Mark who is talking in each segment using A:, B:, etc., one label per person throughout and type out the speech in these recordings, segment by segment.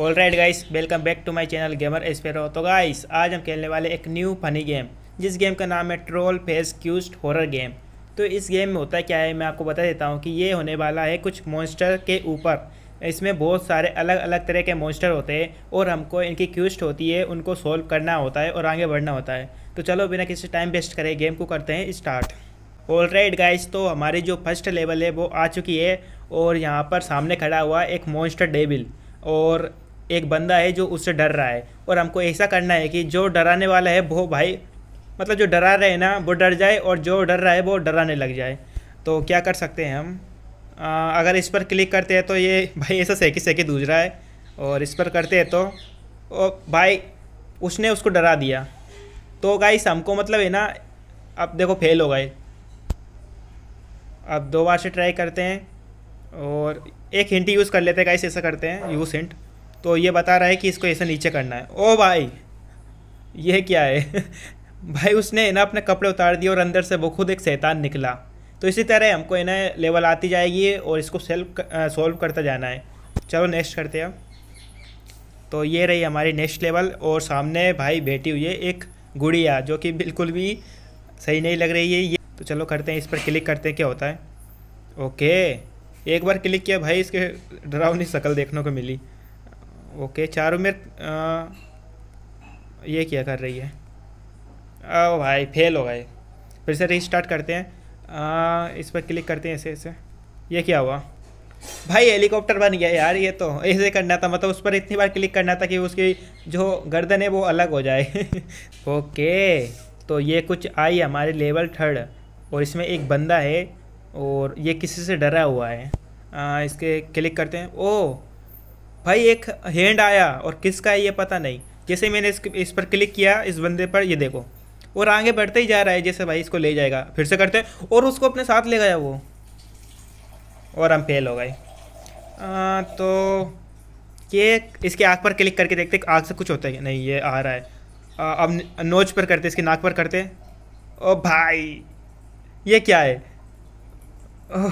A: all right guys welcome back to my channel gamer Espero तो guys आज हम खेलने वाले एक न्यू फनी गेम जिस गेम का नाम है troll face quest horror game तो इस गेम में होता क्या है मैं आपको बता देता हूँ कि ये होने वाला है कुछ मॉन्स्टर के ऊपर इसमें बहुत सारे अलग अलग तरह के मॉन्स्टर होते हैं और हमको इनकी क्यूस्ट होती है उनको सॉल्व करना होता है और आगे बढ़ना होता है तो चलो बिना किसी टाइम वेस्ट करें गेम को करते हैं स्टार्ट ऑल राइट गाइज तो हमारी जो फर्स्ट लेवल है वो आ चुकी है और यहाँ पर सामने खड़ा हुआ एक मॉन्स्टर डेबिल और एक बंदा है जो उससे डर रहा है और हमको ऐसा करना है कि जो डराने वाला है वो भाई मतलब जो डरा रहे हैं ना वो डर जाए और जो डर रहा है वो डराने लग जाए तो क्या कर सकते हैं हम आ, अगर इस पर क्लिक करते हैं तो ये भाई ऐसा सेकी सेकी दूज रहा है और इस पर करते हैं तो ओ भाई उसने उसको डरा दिया तो गाइस हमको मतलब है ना अब देखो फेल हो गए अब दो बार से ट्राई करते हैं और एक हिंट यूज़ कर लेते हैं गाइस ऐसा करते हैं यूज़ हिंट तो ये बता रहा है कि इसको ऐसे नीचे करना है ओ भाई ये क्या है भाई उसने ना अपने कपड़े उतार दिए और अंदर से वो खुद एक शैतान निकला तो इसी तरह हमको है ना लेवल आती जाएगी और इसको सेल्फ सॉल्व करता जाना है चलो नेक्स्ट करते हैं तो ये रही हमारी नेक्स्ट लेवल और सामने भाई बैठी हुई है एक गुड़िया जो कि बिल्कुल भी सही नहीं लग रही है ये तो चलो करते हैं इस पर क्लिक करते हैं क्या होता है ओके एक बार क्लिक किया भाई इसके डरावनी शक्ल देखने को मिली ओके चारों में ये क्या कर रही है ओ भाई फेल हो गए फिर से रिस्टार्ट करते हैं आ, इस पर क्लिक करते हैं ऐसे ऐसे ये क्या हुआ भाई हेलीकॉप्टर बन गया यार ये तो ऐसे करना था मतलब उस पर इतनी बार क्लिक करना था कि उसकी जो गर्दन है वो अलग हो जाए ओके तो ये कुछ आई हमारे लेवल थर्ड और इसमें एक बंदा है और ये किसी से डरा हुआ है आ, इसके क्लिक करते हैं ओ भाई एक हैंड आया और किसका है ये पता नहीं जैसे मैंने इस, इस पर क्लिक किया इस बंदे पर ये देखो और आगे बढ़ते ही जा रहा है जैसे भाई इसको ले जाएगा फिर से करते और उसको अपने साथ ले गया वो और हम फेल हो गए तो ये इसके आँख पर क्लिक करके देखते आँख से कुछ होता है नहीं ये आ रहा है आ, अब नोच पर करते इसके नाक पर करते ओ भाई ये क्या है ओ,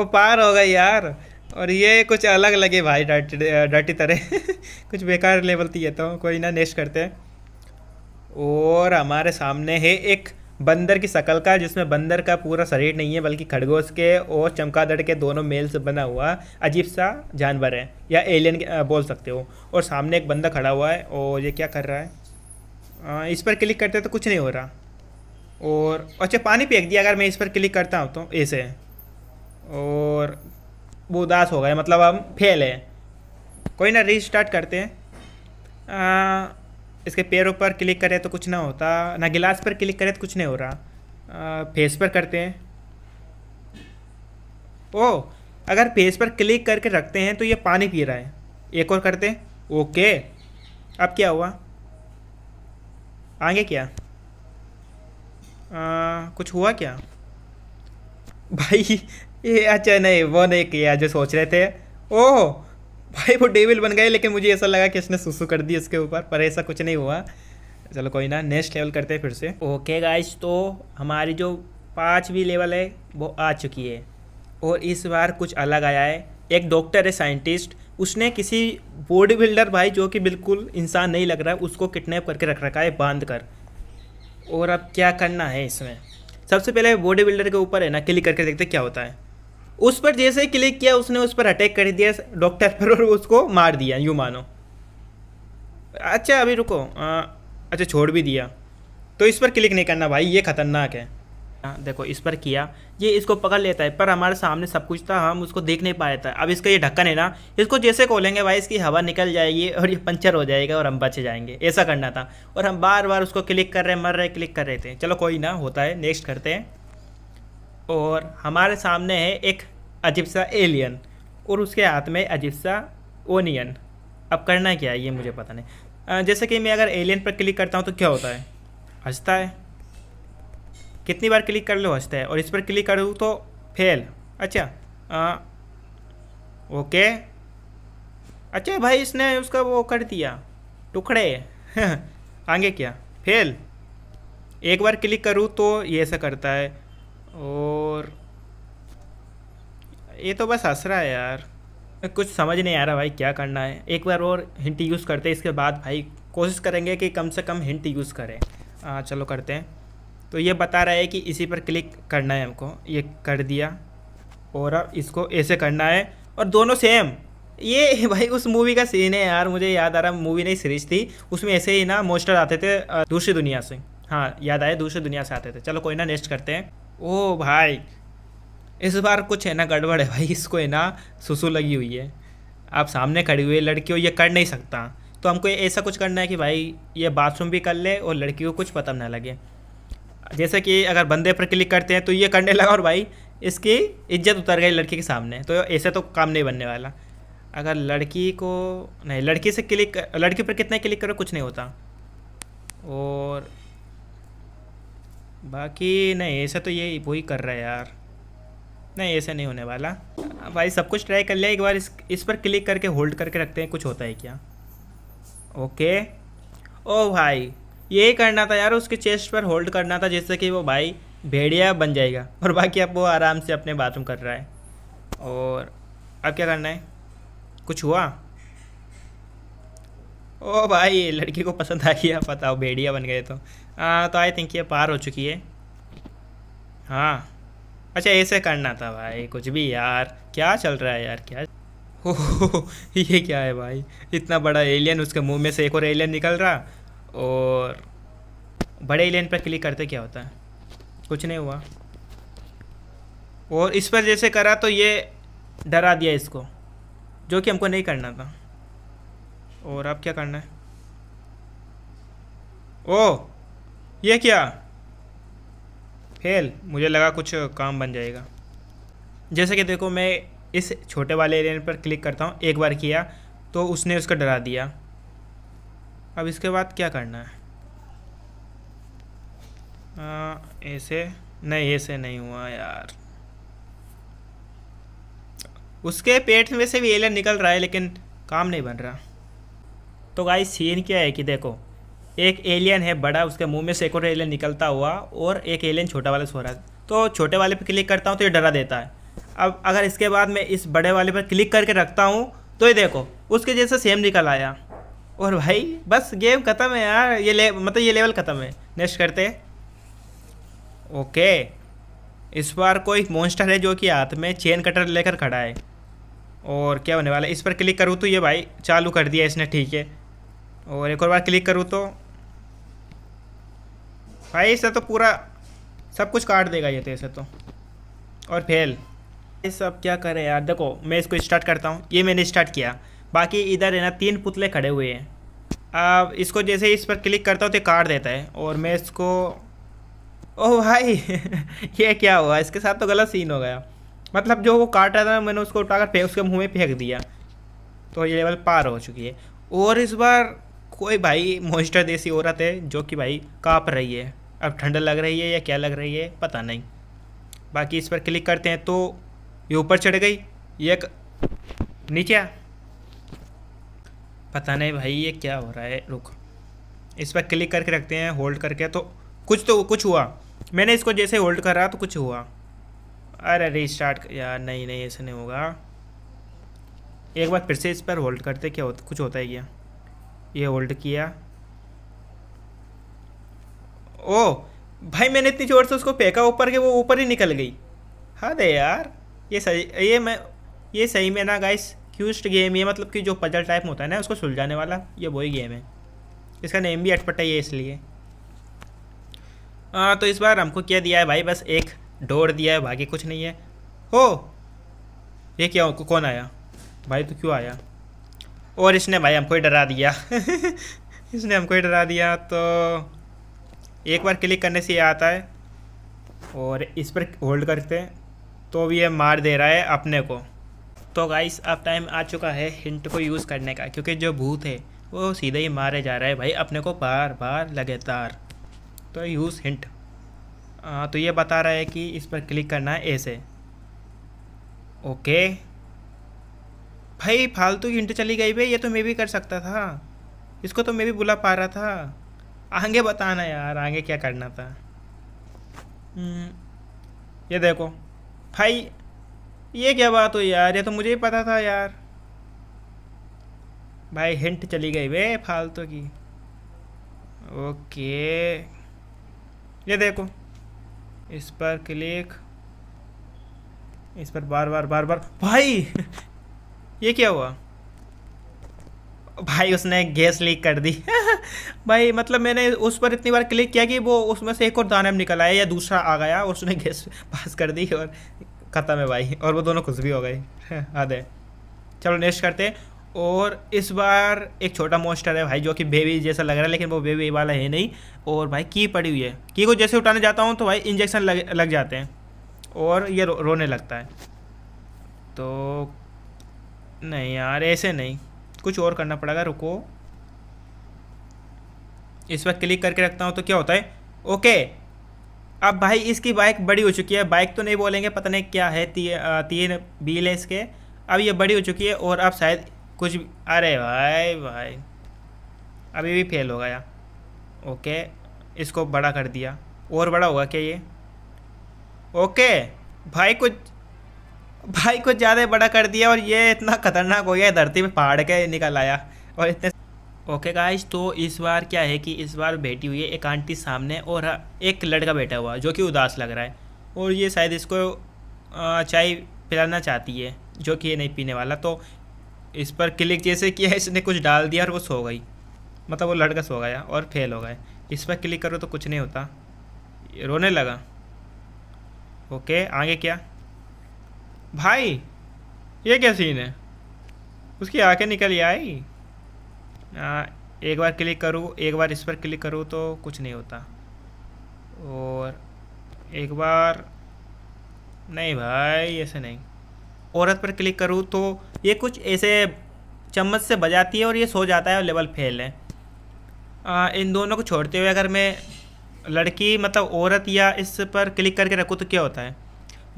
A: ओ पार हो गए यार और ये कुछ अलग लगे भाई डाटी डाटी तरह कुछ बेकार लेवल थी ये तो कोई ना नेक्स्ट करते हैं और हमारे सामने है एक बंदर की शकल का जिसमें बंदर का पूरा शरीर नहीं है बल्कि खरगोश के और चमकादड़ के दोनों मेल से बना हुआ अजीब सा जानवर है या एलियन बोल सकते हो और सामने एक बंदा खड़ा हुआ है और ये क्या कर रहा है आ, इस पर क्लिक करते तो कुछ नहीं हो रहा और अच्छा पानी फेंक दिया अगर मैं इस पर क्लिक करता हूँ तो ऐसे और वो उदास हो गए मतलब हम फेल हैं कोई ना रीस्टार्ट करते हैं आ, इसके पैरों पर क्लिक करें तो कुछ ना होता ना गिलास पर क्लिक करें तो कुछ नहीं हो रहा फेस पर करते हैं ओ अगर फेस पर क्लिक करके रखते हैं तो ये पानी पी रहा है एक और करते ओके अब क्या हुआ आगे क्या आ, कुछ हुआ क्या भाई ये अच्छा नहीं वो नहीं किया जो सोच रहे थे ओह भाई वो डेविल बन गए लेकिन मुझे ऐसा लगा कि इसने सुसु कर दी इसके ऊपर पर ऐसा कुछ नहीं हुआ चलो कोई ना नेक्स्ट लेवल करते हैं फिर से ओके गाइस तो हमारी जो पाँचवीं लेवल है वो आ चुकी है और इस बार कुछ अलग आया है एक डॉक्टर है साइंटिस्ट उसने किसी बॉडी बिल्डर भाई जो कि बिल्कुल इंसान नहीं लग रहा है उसको किडनैप करके रख रखा है बांध कर और अब क्या करना है इसमें सबसे पहले बॉडी बिल्डर के ऊपर है ना क्लिक करके देखते क्या होता है उस पर जैसे क्लिक किया उसने उस पर अटैक कर दिया डॉक्टर पर और उसको मार दिया यूँ मानो अच्छा अभी रुको आ, अच्छा छोड़ भी दिया तो इस पर क्लिक नहीं करना भाई ये खतरनाक है आ, हाँ, देखो इस पर किया ये इसको पकड़ लेता है पर हमारे सामने सब कुछ था हम उसको देख नहीं पाया था अब इसका ये ढक्कन है ना इसको जैसे खोलेंगे भाई इसकी हवा निकल जाएगी और ये पंचर हो जाएगा और हम बच जाएंगे ऐसा करना था और हम बार बार उसको क्लिक कर रहे मर रहे क्लिक कर रहे थे चलो कोई ना होता है नेक्स्ट करते हैं और हमारे सामने है एक अजीब सा एलियन और उसके हाथ में अजीब सा ओनियन अब करना क्या है ये मुझे पता नहीं जैसे कि मैं अगर एलियन पर क्लिक करता हूँ तो क्या होता है हंसता है कितनी बार क्लिक कर लो हंसता है और इस पर क्लिक करूँ तो फेल अच्छा आ, ओके अच्छा भाई इसने उसका वो कर दिया टुकड़े आगे क्या फेल एक बार क्लिक करूँ तो ये ऐसा करता है ओ ये तो बस हंस रहा है यार कुछ समझ नहीं आ रहा भाई क्या करना है एक बार और हिंट यूज़ करते हैं इसके बाद भाई कोशिश करेंगे कि कम से कम हिंट यूज़ करें आ, चलो करते हैं तो ये बता रहा है कि इसी पर क्लिक करना है हमको ये कर दिया और अब इसको ऐसे करना है और दोनों सेम ये भाई उस मूवी का सीन है यार मुझे याद आ रहा मूवी नहीं सीरीज थी उसमें ऐसे ही ना मोस्टर आते थे दूसरी दुनिया से हाँ याद आए दूसरी दुनिया से आते थे चलो कोई ना नेक्स्ट करते हैं ओ भाई इस बार कुछ है ना गड़बड़ है भाई इसको है ना सुसु लगी हुई है आप सामने खड़ी हुई है लड़की हो ये कर नहीं सकता तो हमको ऐसा कुछ करना है कि भाई ये बाथरूम भी कर ले और लड़की को कुछ पता ना लगे जैसे कि अगर बंदे पर क्लिक करते हैं तो ये करने लगा और भाई इसकी इज्जत उतर गई लड़की के सामने तो ऐसे तो काम नहीं बनने वाला अगर लड़की को नहीं लड़की से क्लिक लड़की पर कितना क्लिक करो कुछ नहीं होता और बाकी नहीं ऐसा तो ये वही कर रहा है यार नहीं ऐसे नहीं होने वाला भाई सब कुछ ट्राई कर लिया एक बार इस इस पर क्लिक करके होल्ड करके रखते हैं कुछ होता है क्या ओके ओ भाई यही करना था यार उसके चेस्ट पर होल्ड करना था जिससे कि वो भाई भेड़िया बन जाएगा और बाकी अब वो आराम से अपने बाथरूम कर रहा है और अब क्या करना है कुछ हुआ ओ भाई लड़की को पसंद आ गया पता हो भेड़िया बन गए तो आ, हाँ, तो आई थिंक ये पार हो चुकी है हाँ अच्छा ऐसे करना था भाई कुछ भी यार क्या चल रहा है यार क्या हो, हो, हो ये क्या है भाई इतना बड़ा एलियन उसके मुंह में से एक और एलियन निकल रहा और बड़े एलियन पर क्लिक करते क्या होता है कुछ नहीं हुआ और इस पर जैसे करा तो ये डरा दिया इसको जो कि हमको नहीं करना था और अब क्या करना है ओ ये क्या फेल मुझे लगा कुछ काम बन जाएगा जैसे कि देखो मैं इस छोटे वाले एलियन पर क्लिक करता हूँ एक बार किया तो उसने उसको डरा दिया अब इसके बाद क्या करना है ऐसे नहीं ऐसे नहीं हुआ यार उसके पेट में से भी एलियन निकल रहा है लेकिन काम नहीं बन रहा तो गाइस सीन क्या है कि देखो एक एलियन है बड़ा उसके मुंह में से एक और एलियन निकलता हुआ और एक एलियन छोटा वाला सो रहा है तो छोटे वाले पे क्लिक करता हूँ तो ये डरा देता है अब अगर इसके बाद मैं इस बड़े वाले पर क्लिक करके रखता हूँ तो ये देखो उसके जैसे सेम निकल आया और भाई बस गेम ख़त्म है यार ये ले मतलब ये लेवल ख़त्म है नेक्स्ट करते ओके इस बार कोई मॉन्स्टर है जो कि हाथ में चेन कटर लेकर खड़ा है और क्या होने वाला है इस पर क्लिक करूँ तो ये भाई चालू कर दिया इसने ठीक है और एक और बार क्लिक करूँ तो भाई इससे तो पूरा सब कुछ काट देगा ये तो ऐसे तो और फेल ये सब क्या करें यार देखो मैं इसको स्टार्ट करता हूँ ये मैंने स्टार्ट किया बाकी इधर है ना तीन पुतले खड़े हुए हैं अब इसको जैसे इस पर क्लिक करता हूँ तो काट देता है और मैं इसको ओह भाई ये क्या हुआ इसके साथ तो गलत सीन हो गया मतलब जो वो काट रहा था मैंने उसको उठाकर फेंक उसके मुँह में फेंक दिया तो ये लेवल पार हो चुकी है और इस बार कोई भाई मोस्टर देसी औरत है जो कि भाई काँप रही है अब ठंड लग रही है या क्या लग रही है पता नहीं बाकी इस पर क्लिक करते हैं तो ये ऊपर चढ़ गई ये क... नीचे आ पता नहीं भाई ये क्या हो रहा है रुक इस पर क्लिक करके रखते हैं होल्ड करके तो कुछ तो कुछ हुआ मैंने इसको जैसे होल्ड करा तो कुछ हुआ अरे रिस्टार्ट यार नहीं नहीं ऐसे नहीं होगा एक बार फिर से इस पर होल्ड करते क्या होता कुछ होता है क्या ये होल्ड किया ओ भाई मैंने इतनी जोर से उसको फेंका ऊपर के वो ऊपर ही निकल गई हाँ दे यार ये सही ये मैं ये सही में ना गाइस क्यूस्ट गेम ये मतलब कि जो पजल टाइप होता है ना उसको सुलझाने वाला ये वही गेम है इसका नेम भी अटपटा ही है इसलिए हाँ तो इस बार हमको क्या दिया है भाई बस एक डोर दिया है बाकी कुछ नहीं है हो ये क्या कौन आया भाई तो क्यों आया और इसने भाई हमको ही डरा दिया इसने हमको ही डरा दिया तो एक बार क्लिक करने से ये आता है और इस पर होल्ड करते हैं तो भी ये मार दे रहा है अपने को तो गाइस अब टाइम आ चुका है हिंट को यूज़ करने का क्योंकि जो भूत है वो सीधे ही मारे जा रहा है भाई अपने को बार बार लगातार तो यूज़ हिंट आ, तो ये बता रहा है कि इस पर क्लिक करना है ऐसे ओके भाई फालतू हिंट चली गई भाई ये तो मैं भी कर सकता था इसको तो मैं भी बुला पा रहा था आगे बताना यार आगे क्या करना था हम्म, ये देखो भाई ये क्या बात हो यार ये तो मुझे ही पता था यार भाई हिंट चली गई वे फालतू की ओके ये देखो इस पर क्लिक इस पर बार बार बार बार भाई ये क्या हुआ भाई उसने गैस लीक कर दी भाई मतलब मैंने उस पर इतनी बार क्लिक किया कि वो उसमें से एक और दाना निकल आया या दूसरा आ गया और उसने गैस पास कर दी और ख़त्म है भाई और वो दोनों कुछ भी हो गए आधे चलो नेक्स्ट करते हैं और इस बार एक छोटा मोस्टर है भाई जो कि बेबी जैसा लग रहा है लेकिन वो बेबी वाला है नहीं और भाई की पड़ी हुई है की को जैसे उठाने जाता हूँ तो भाई इंजेक्शन लग लग जाते हैं और ये रो, रोने लगता है तो नहीं यार ऐसे नहीं कुछ और करना पड़ेगा रुको इस पर क्लिक करके रखता हूँ तो क्या होता है ओके अब भाई इसकी बाइक बड़ी हो चुकी है बाइक तो नहीं बोलेंगे पता नहीं क्या है ती, तीन बील है इसके अब ये बड़ी हो चुकी है और अब शायद कुछ अरे भाई भाई अभी भी फेल हो गया ओके इसको बड़ा कर दिया और बड़ा होगा क्या ये ओके भाई कुछ भाई कुछ ज़्यादा बड़ा कर दिया और ये इतना खतरनाक हो गया धरती पे पहाड़ के निकल आया और इतने ओके गाइस तो इस बार क्या है कि इस बार बैठी हुई है एक आंटी सामने और हाँ, एक लड़का बैठा हुआ जो कि उदास लग रहा है और ये शायद इसको चाय पिलाना चाहती है जो कि ये नहीं पीने वाला तो इस पर क्लिक जैसे किया इसने कुछ डाल दिया और वो सो गई मतलब वो लड़का सो गया और फेल हो गए इस पर क्लिक करो तो कुछ नहीं होता रोने लगा ओके आगे क्या भाई ये क्या सीन है उसकी आंखें निकल आई आ, एक बार क्लिक करूँ एक बार इस पर क्लिक करूँ तो कुछ नहीं होता और एक बार नहीं भाई ऐसे नहीं औरत पर क्लिक करूँ तो ये कुछ ऐसे चम्मच से बजाती है और ये सो जाता है और लेवल फेल है आ, इन दोनों को छोड़ते हुए अगर मैं लड़की मतलब औरत या इस पर क्लिक करके रखूँ तो क्या होता है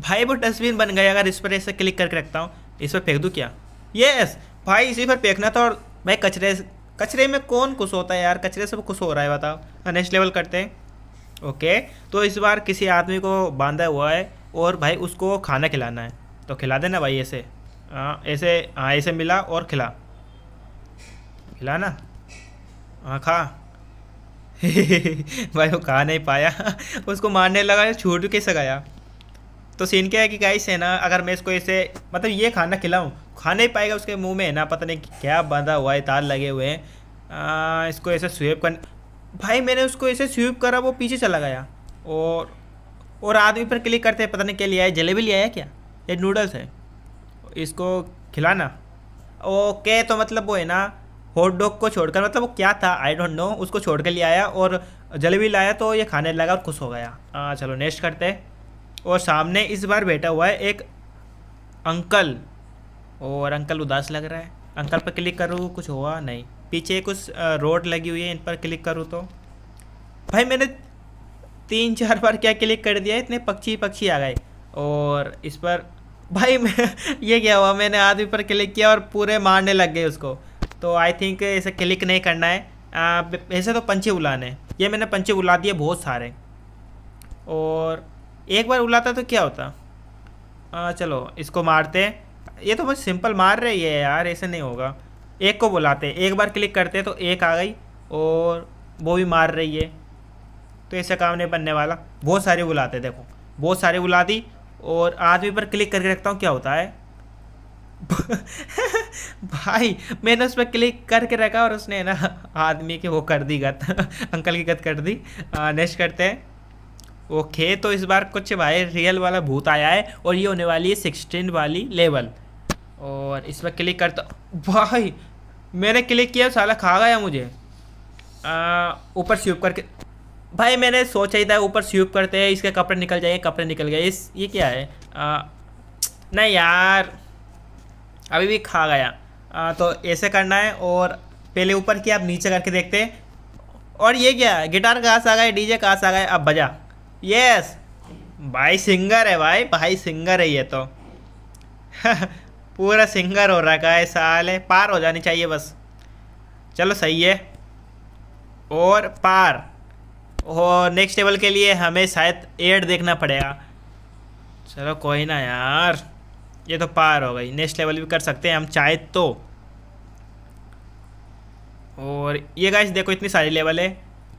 A: भाई वो डस्टबिन बन गया अगर इस पर ऐसे क्लिक करके रखता हूँ इस पर फेंक दूँ क्या येस भाई इसी पर फेंकना था और भाई कचरे कचरे में कौन खुश होता है यार कचरे से खुश हो रहा है बताओ नेक्स्ट हाँ, लेवल करते हैं ओके तो इस बार किसी आदमी को बांधा हुआ है और भाई उसको खाना खिलाना है तो खिला देना भाई ऐसे हाँ ऐसे हाँ ऐसे मिला और खिला खिला ना हाँ खा भाई वो खा नहीं पाया उसको मारने लगा छूट कैसे गया तो सीन क्या है कि गाइस है ना अगर मैं इसको ऐसे मतलब ये खाना खिलाऊं खा नहीं पाएगा उसके मुंह में है ना पता नहीं क्या बांधा हुआ है तार लगे हुए हैं इसको ऐसे स्वेप कर भाई मैंने उसको ऐसे स्वीप करा वो पीछे चला गया और और आदमी पर क्लिक करते हैं पता नहीं क्या लिया है जलेबी लिया है क्या ये नूडल्स है इसको खिलाना ओके तो मतलब वो है ना हॉट डॉग को छोड़कर मतलब वो क्या था आई डोंट नो उसको छोड़ कर ले आया और जलेबी लाया तो ये खाने लगा और खुश हो गया हाँ चलो नेक्स्ट करते हैं और सामने इस बार बैठा हुआ है एक अंकल और अंकल उदास लग रहा है अंकल पर क्लिक करूँ कुछ हुआ नहीं पीछे कुछ रोड लगी हुई है इन पर क्लिक करूँ तो भाई मैंने तीन चार बार क्या क्लिक कर दिया इतने पक्षी पक्षी आ गए और इस पर भाई मैं ये क्या हुआ मैंने आदमी पर क्लिक किया और पूरे मारने लग गए उसको तो आई थिंक ऐसे क्लिक नहीं करना है ऐसे तो पंछी उलाने ये मैंने पंछी उला दिए बहुत सारे और एक बार उलाता तो क्या होता आ, चलो इसको मारते ये तो बस सिंपल मार रही है यार ऐसे नहीं होगा एक को बुलाते एक बार क्लिक करते तो एक आ गई और वो भी मार रही है तो ऐसा काम नहीं बनने वाला बहुत सारे बुलाते देखो बहुत सारे बुला दी और आदमी पर क्लिक करके रखता हूँ क्या होता है भाई मैंने उस पर क्लिक करके रखा और उसने ना आदमी की वो कर दी गत अंकल की गत कर दी नेक्स्ट करते हैं ओके तो इस बार कुछ भाई रियल वाला भूत आया है और ये होने वाली है सिक्सटीन वाली लेवल और इस पर क्लिक करता भाई मैंने क्लिक किया साला खा गया मुझे ऊपर स्वीप करके भाई मैंने सोचा ही था ऊपर स्वीप करते हैं इसके कपड़े निकल जाएंगे कपड़े निकल गए इस ये क्या है आ, नहीं यार अभी भी खा गया आ, तो ऐसे करना है और पहले ऊपर किया आप नीचे करके देखते हैं और ये क्या गिटार कहाँ से आ गए डीजे कहाँ से आ गए अब बजा यस भाई सिंगर है भाई भाई सिंगर है ये तो पूरा सिंगर हो रहा है साल है पार हो जानी चाहिए बस चलो सही है और पार हो नेक्स्ट टेबल के लिए हमें शायद एड देखना पड़ेगा चलो कोई ना यार ये तो पार हो गई नेक्स्ट लेवल भी कर सकते हैं हम चाहे तो और ये गाइस देखो इतनी सारी लेवल है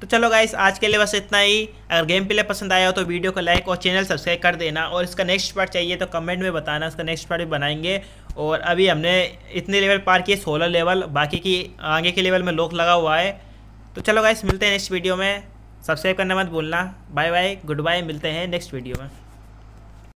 A: तो चलो गाइस आज के लिए बस इतना ही अगर गेम प्ले पसंद आया हो तो वीडियो को लाइक और चैनल सब्सक्राइब कर देना और इसका नेक्स्ट पार्ट चाहिए तो कमेंट में बताना इसका नेक्स्ट पार्ट भी बनाएंगे और अभी हमने इतने लेवल पार किए सोलह लेवल बाकी की आगे के लेवल में लोक लगा हुआ है तो चलो गाइस मिलते हैं नेक्स्ट वीडियो में सब्सक्राइब करना मत भूलना बाय बाय गुड बाय मिलते हैं नेक्स्ट वीडियो में